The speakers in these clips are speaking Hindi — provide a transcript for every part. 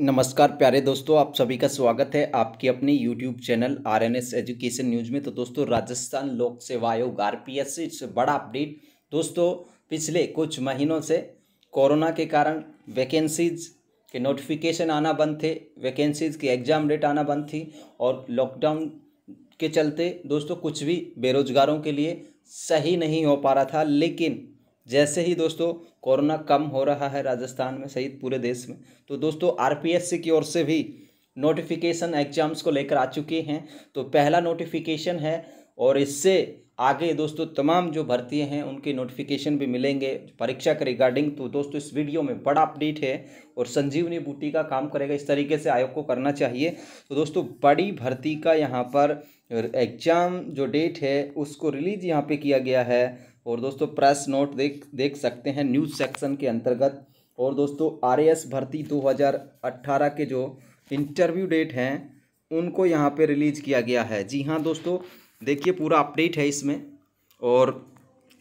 नमस्कार प्यारे दोस्तों आप सभी का स्वागत है आपके अपने YouTube channel R N S education news में तो दोस्तों राजस्थान लोक सेवा आयोग आर पी एस से बड़ा अपडेट दोस्तों पिछले कुछ महीनों से कोरोना के कारण वैकेंसीज के नोटिफिकेशन आना बंद थे वैकेंसीज के एग्ज़ाम डेट आना बंद थी और लॉकडाउन के चलते दोस्तों कुछ भी बेरोजगारों के लिए सही नहीं हो पा रहा था लेकिन जैसे ही दोस्तों कोरोना कम हो रहा है राजस्थान में सहित पूरे देश में तो दोस्तों आरपीएससी की ओर से भी नोटिफिकेशन एग्जाम्स को लेकर आ चुके हैं तो पहला नोटिफिकेशन है और इससे आगे दोस्तों तमाम जो भर्ती हैं उनके नोटिफिकेशन भी मिलेंगे परीक्षा के रिगार्डिंग तो दोस्तों इस वीडियो में बड़ा अपडेट है और संजीवनी बूटी का काम करेगा इस तरीके से आयोग को करना चाहिए तो दोस्तों बड़ी भर्ती का यहाँ पर एग्जाम जो डेट है उसको रिलीज यहाँ पे किया गया है और दोस्तों प्रेस नोट देख देख सकते हैं न्यूज़ सेक्शन के अंतर्गत और दोस्तों आरएएस भर्ती 2018 के जो इंटरव्यू डेट हैं उनको यहाँ पे रिलीज़ किया गया है जी हाँ दोस्तों देखिए पूरा अपडेट है इसमें और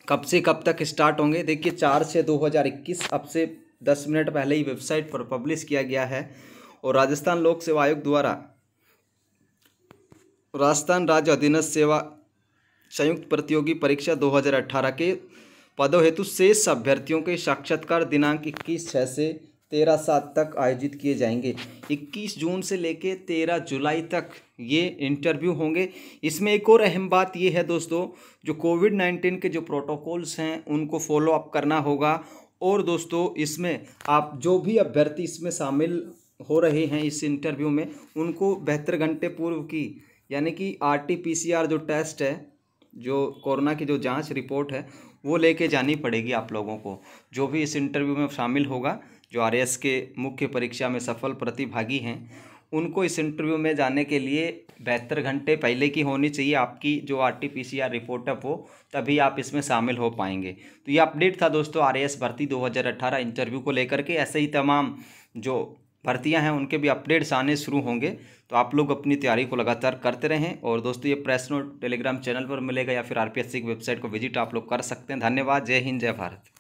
कब से कब तक स्टार्ट होंगे देखिए चार से दो हज़ार इक्कीस अब से दस मिनट पहले ही वेबसाइट पर पब्लिश किया गया है और राजस्थान लोक सेवा आयोग द्वारा राजस्थान राज्य अधीनस्थ सेवा संयुक्त प्रतियोगी परीक्षा 2018 के पदों हेतु शेष अभ्यर्थियों के साक्षात्कार दिनांक इक्कीस छः से तेरह सात तक आयोजित किए जाएंगे इक्कीस जून से लेकर तेरह जुलाई तक ये इंटरव्यू होंगे इसमें एक और अहम बात ये है दोस्तों जो कोविड नाइन्टीन के जो प्रोटोकॉल्स हैं उनको फॉलो अप करना होगा और दोस्तों इसमें आप जो भी अभ्यर्थी इसमें शामिल हो रहे हैं इस इंटरव्यू में उनको बेहतर घंटे पूर्व की यानी कि R T P C R जो टेस्ट है जो कोरोना की जो जांच रिपोर्ट है वो लेके जानी पड़ेगी आप लोगों को जो भी इस इंटरव्यू में शामिल होगा जो आर के मुख्य परीक्षा में सफल प्रतिभागी हैं उनको इस इंटरव्यू में जाने के लिए बहत्तर घंटे पहले की होनी चाहिए आपकी जो R T P C R report है वो तभी आप इसमें शामिल हो पाएंगे तो ये अपडेट था दोस्तों आर एस भर्ती 2018 इंटरव्यू को लेकर के ऐसे ही तमाम जो भर्तियां हैं उनके भी अपडेट्स आने शुरू होंगे तो आप लोग अपनी तैयारी को लगातार करते रहें और दोस्तों ये प्रेस नोट टेलीग्राम चैनल पर मिलेगा या फिर आरपीएससी की वेबसाइट को विजिट आप लोग कर सकते हैं धन्यवाद जय हिंद जय भारत